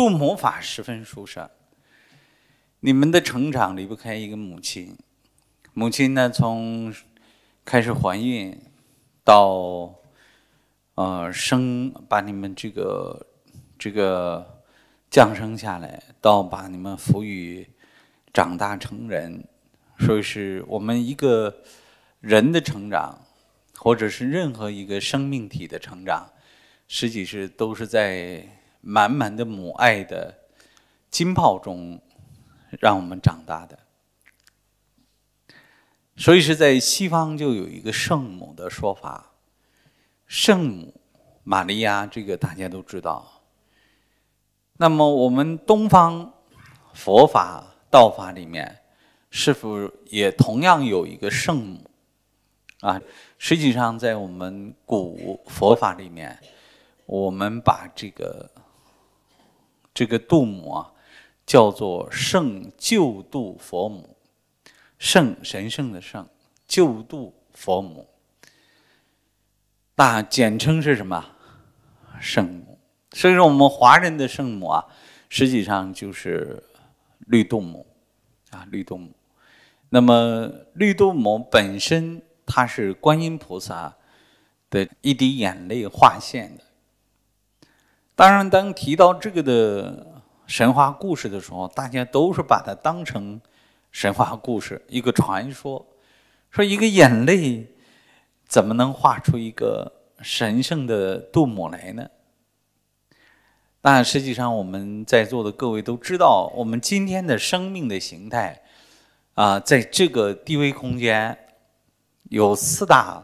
做魔法十分舒适。你们的成长离不开一个母亲，母亲呢，从开始怀孕，到呃生把你们这个这个降生下来，到把你们抚育长大成人，所以是我们一个人的成长，或者是任何一个生命体的成长，实际是都是在。满满的母爱的浸泡中，让我们长大的。所以是在西方就有一个圣母的说法，圣母玛利亚，这个大家都知道。那么我们东方佛法、道法里面，是否也同样有一个圣母？啊，实际上在我们古佛法里面，我们把这个。这个度母啊，叫做圣救度佛母，圣神圣的圣救度佛母，那简称是什么？圣母。所以说，我们华人的圣母啊，实际上就是绿度母啊，绿度母。那么，绿度母本身，它是观音菩萨的一滴眼泪化现的。当然，当提到这个的神话故事的时候，大家都是把它当成神话故事，一个传说，说一个眼泪怎么能画出一个神圣的杜母来呢？但实际上我们在座的各位都知道，我们今天的生命的形态啊，在这个低维空间有四大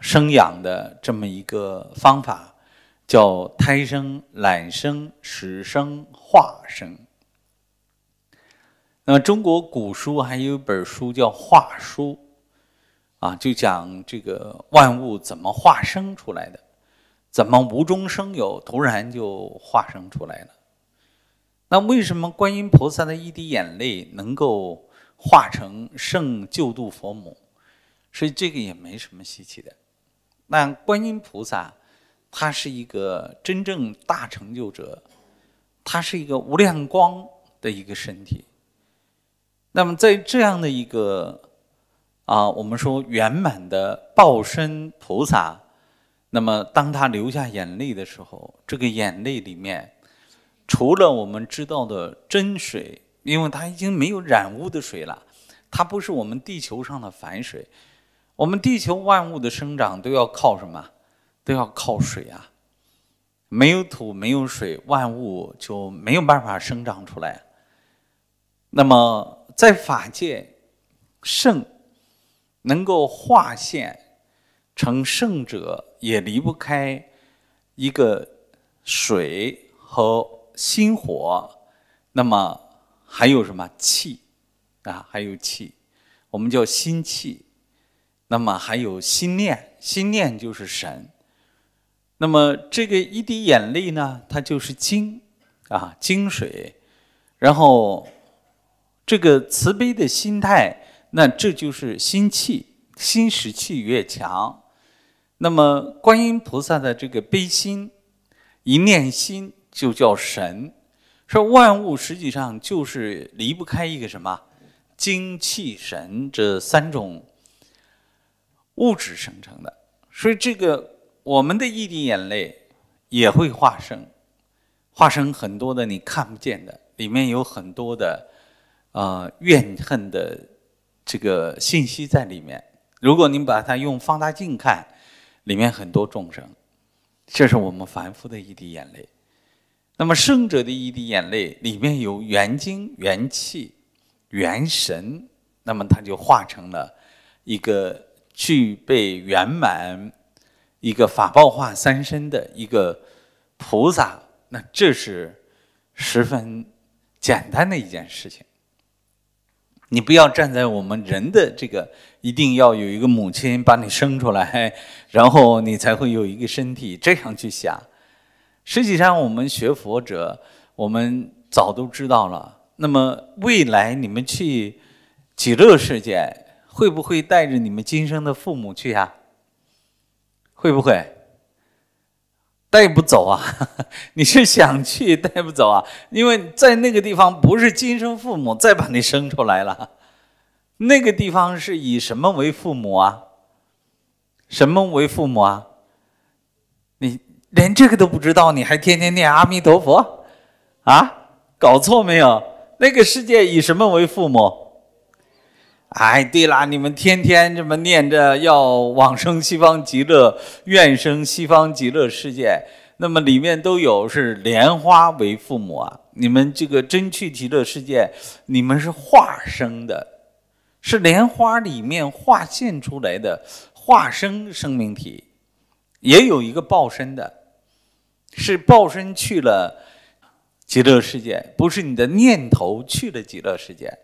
生养的这么一个方法。叫胎生、卵生、始生、化生。那么中国古书还有一本书叫《化书》，啊，就讲这个万物怎么化生出来的，怎么无中生有，突然就化生出来了。那为什么观音菩萨的一滴眼泪能够化成圣救度佛母？所以这个也没什么稀奇的。那观音菩萨。他是一个真正大成就者，他是一个无量光的一个身体。那么在这样的一个啊，我们说圆满的报身菩萨，那么当他流下眼泪的时候，这个眼泪里面，除了我们知道的真水，因为它已经没有染污的水了，它不是我们地球上的凡水。我们地球万物的生长都要靠什么？都要靠水啊，没有土，没有水，万物就没有办法生长出来。那么在法界，圣能够化现成圣者，也离不开一个水和心火。那么还有什么气啊？还有气，我们叫心气。那么还有心念，心念就是神。那么，这个一滴眼泪呢，它就是精，啊，精水。然后，这个慈悲的心态，那这就是心气，心识气越强。那么，观音菩萨的这个悲心，一念心就叫神。说万物实际上就是离不开一个什么，精气神这三种物质生成的。所以这个。我们的一滴眼泪也会化生，化生很多的你看不见的，里面有很多的，呃，怨恨的这个信息在里面。如果您把它用放大镜看，里面很多众生。这是我们凡夫的一滴眼泪。那么圣者的一滴眼泪里面有元精、元气、元神，那么它就化成了一个具备圆满。一个法报化三身的一个菩萨，那这是十分简单的一件事情。你不要站在我们人的这个一定要有一个母亲把你生出来，然后你才会有一个身体这样去想。实际上，我们学佛者，我们早都知道了。那么，未来你们去极乐世界，会不会带着你们今生的父母去呀？会不会带不走啊？你是想去带不走啊？因为在那个地方不是亲生父母再把你生出来了，那个地方是以什么为父母啊？什么为父母啊？你连这个都不知道，你还天天念阿弥陀佛啊？搞错没有？那个世界以什么为父母？哎，对啦，你们天天这么念着要往生西方极乐，愿生西方极乐世界，那么里面都有是莲花为父母啊。你们这个真去极乐世界，你们是化生的，是莲花里面化现出来的化生生命体，也有一个报身的，是报身去了极乐世界，不是你的念头去了极乐世界。